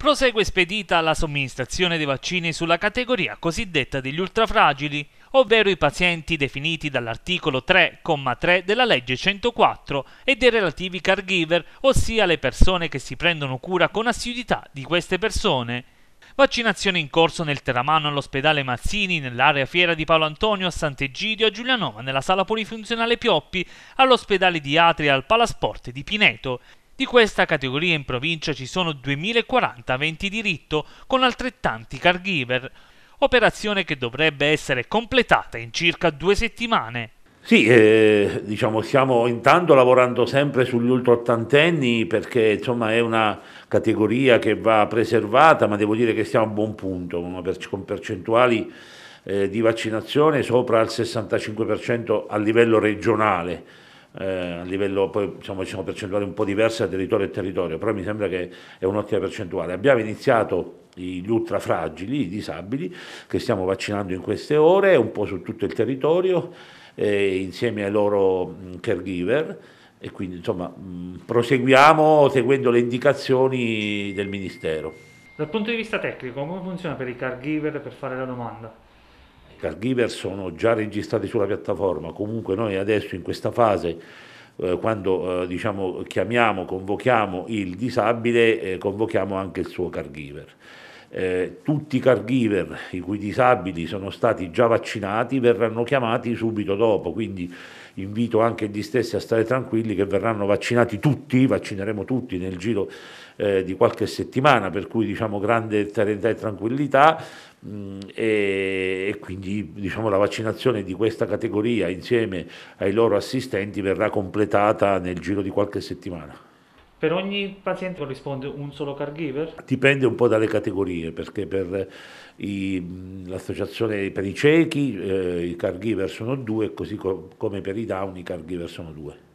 Prosegue spedita la somministrazione dei vaccini sulla categoria cosiddetta degli ultrafragili, ovvero i pazienti definiti dall'articolo 3,3 della legge 104 e dei relativi caregiver, ossia le persone che si prendono cura con assiduità di queste persone. Vaccinazione in corso nel Teramano all'ospedale Mazzini, nell'area fiera di Paolo Antonio a Sant'Egidio, a Giulianova, nella sala polifunzionale Pioppi, all'ospedale di Atria al Palasport di Pineto. Di questa categoria in provincia ci sono 2040 aventi diritto con altrettanti caregiver, operazione che dovrebbe essere completata in circa due settimane. Sì, eh, diciamo, stiamo intanto lavorando sempre sugli ultra ottantenni perché insomma è una categoria che va preservata, ma devo dire che stiamo a buon punto, con percentuali eh, di vaccinazione sopra il 65% a livello regionale eh, a livello poi diciamo, ci sono percentuali un po' diverse da territorio a territorio, però mi sembra che è un'ottima percentuale. Abbiamo iniziato gli ultrafragili, i disabili, che stiamo vaccinando in queste ore, un po' su tutto il territorio, eh, insieme ai loro mm, caregiver e quindi insomma mm, proseguiamo seguendo le indicazioni del Ministero. Dal punto di vista tecnico, come funziona per i caregiver per fare la domanda? caregiver sono già registrati sulla piattaforma, comunque noi adesso in questa fase eh, quando eh, diciamo, chiamiamo, convochiamo il disabile, eh, convochiamo anche il suo caregiver. Eh, tutti i caregiver i cui disabili sono stati già vaccinati verranno chiamati subito dopo, quindi invito anche gli stessi a stare tranquilli che verranno vaccinati tutti, vaccineremo tutti nel giro eh, di qualche settimana, per cui diciamo grande serenità e tranquillità mh, mm, e, e, quindi diciamo, la vaccinazione di questa categoria insieme ai loro assistenti verrà completata nel giro di qualche settimana. Per ogni paziente corrisponde un solo caregiver? Dipende un po' dalle categorie, perché per eh, i, mm, l'associazione per i ciechi eh, i caregiver sono due, così co- come per i down i caregiver sono due.